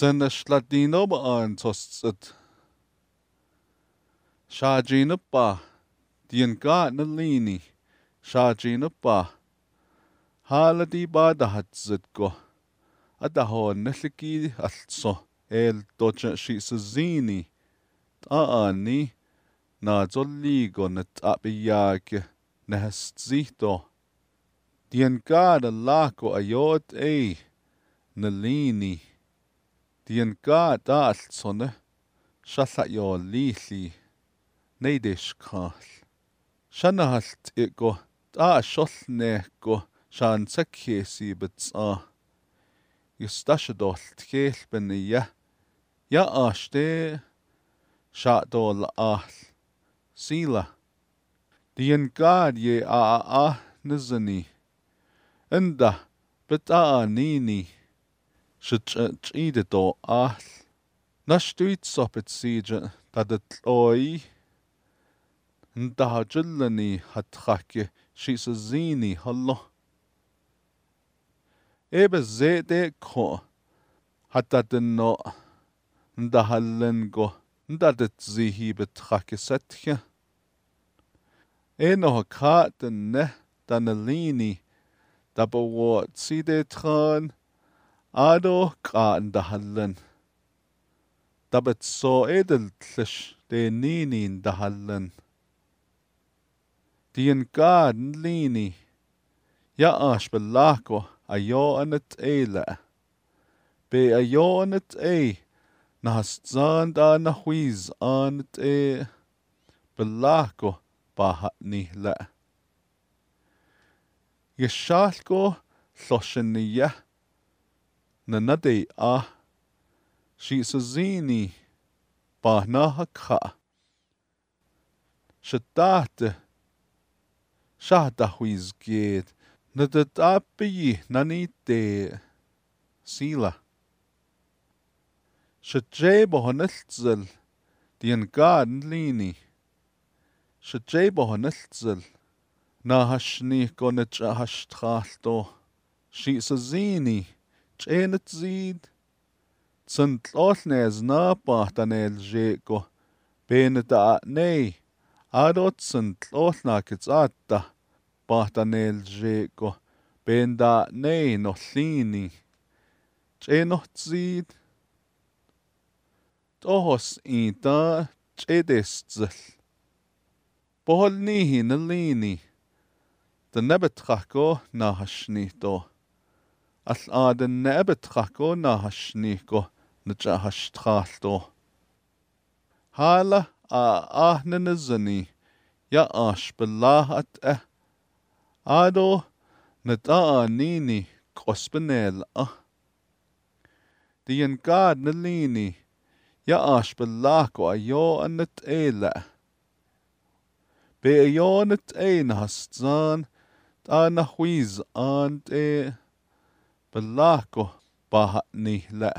Sen ysladino ba an tosad. Siadrin y ba. Di'n gaat na lini. Siadrin y ba. Hala di ba da zid go. A da hon na llygi also. El dodja si sa zini. A ani. Na zo ligo na tabiag na haszito. Di'n ga na lako yod ei. Na lini da daalt sonne, shalla yo lili, neidish Shanna Shanahalt ego, da shollne go, shan sakhesi bitsa. Yustashadolt keel benia, ya ashte, la ahl, sila. ga ye a a nizani, inda, bita nini. xitx'ch'ide to all naxtitsoh siye tatettl'oyi ntajachilani jatjajke xisazini jalo ebe se'tekjo jatateno ntajalenko ntatetsijibe tjajke setjia enojo kja'ate ne tanalini tapawatsi tetjan አዶ ቃ እንደሃለን dabet så edeltlish det ninin dahallen. Dien gaden lini. Ja ash belako ajoanet eile. Be ajoanet e. Nahast zand ana huiz anet e. Belako bahat nihle. Yeshalko lloshen niye. na nadei a si sa zini pa na ha kha sa ta huiz get na da tapi na ni te sila shatjebo hanaltzal dien gaden lini shatjebo hanaltzal na hashni ha hashtral to Si sa zini чэнэтзид цэнтлолнэс напахтанэлжэко бэнэта нэй адоцэнтлолнакэц аатта пахтанэлжэко бэнда нэй ноллини чэнотзид тохос инта чэдэсцэл бохолнихи нэлини тэнэбэтхако нахашнито аллаадан набатхако нахашнико начахаштралто хала а ахнаназани я ашбалаат э адо натаанини коспенел а диен гад налини я ашбалако айо анат эла бе айо анат эйнахастзан та huiz ант э Pelaako paha nihlä.